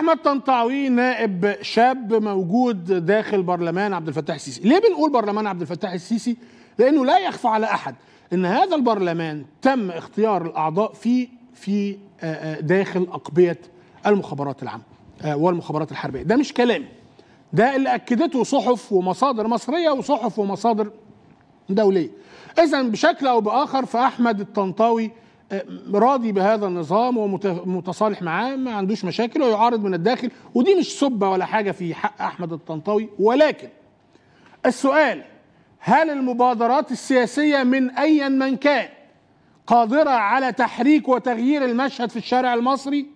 احمد طنطاوي نائب شاب موجود داخل برلمان عبد الفتاح السيسي ليه بنقول برلمان عبد الفتاح السيسي لانه لا يخفى على احد ان هذا البرلمان تم اختيار الاعضاء فيه في آه، آه، داخل اقبيه المخابرات العامه آه، والمخابرات الحربيه ده مش كلامي ده اللي اكدته صحف ومصادر مصريه وصحف ومصادر دوليه اذا بشكل او باخر فاحمد الطنطاوي راضي بهذا النظام ومتصالح معاه ما عندوش مشاكل ويعارض من الداخل ودي مش سبه ولا حاجه في حق احمد الطنطاوي ولكن السؤال هل المبادرات السياسيه من ايا من كان قادره على تحريك وتغيير المشهد في الشارع المصري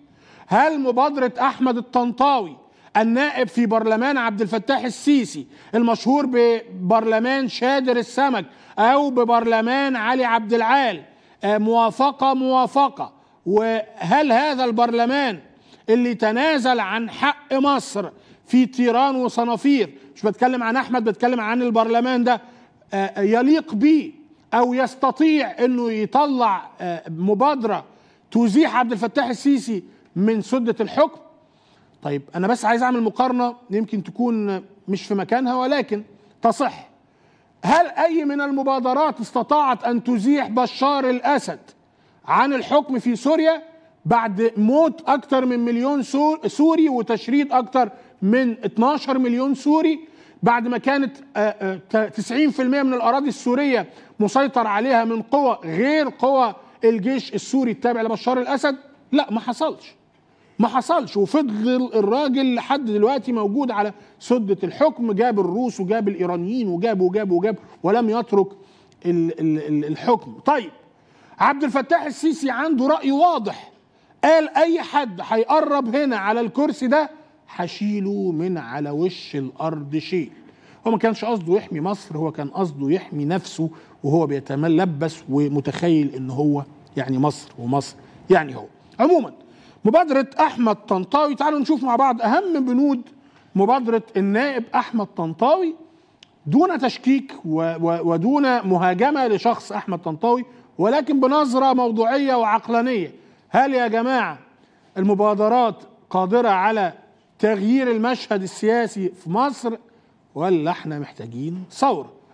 هل مبادره احمد الطنطاوي النائب في برلمان عبد الفتاح السيسي المشهور ببرلمان شادر السمك او ببرلمان علي عبد العال آه، موافقه موافقه وهل هذا البرلمان اللي تنازل عن حق مصر في تيران وصنافير مش بتكلم عن احمد بتكلم عن البرلمان ده آه، يليق بيه او يستطيع انه يطلع آه، مبادره تزيح عبد الفتاح السيسي من سده الحكم طيب انا بس عايز اعمل مقارنه يمكن تكون مش في مكانها ولكن تصح هل أي من المبادرات استطاعت أن تزيح بشار الأسد عن الحكم في سوريا بعد موت أكثر من مليون سوري وتشريد أكثر من 12 مليون سوري بعد ما كانت 90% آه، آه، من الأراضي السورية مسيطر عليها من قوى غير قوى الجيش السوري التابع لبشار الأسد لا ما حصلش ما حصلش وفضل الراجل لحد دلوقتي موجود على سدة الحكم جاب الروس وجاب الإيرانيين وجاب وجاب وجاب ولم يترك الحكم طيب عبد الفتاح السيسي عنده رأي واضح قال أي حد هيقرب هنا على الكرسي ده هشيله من على وش الأرض شيل هو ما كانش قصده يحمي مصر هو كان قصده يحمي نفسه وهو بيتملبس ومتخيل ان هو يعني مصر ومصر يعني هو عموما مبادرة أحمد طنطاوي تعالوا نشوف مع بعض أهم بنود مبادرة النائب أحمد طنطاوي دون تشكيك ودون مهاجمة لشخص أحمد طنطاوي ولكن بنظرة موضوعية وعقلانية هل يا جماعة المبادرات قادرة على تغيير المشهد السياسي في مصر ولا احنا محتاجين ثورة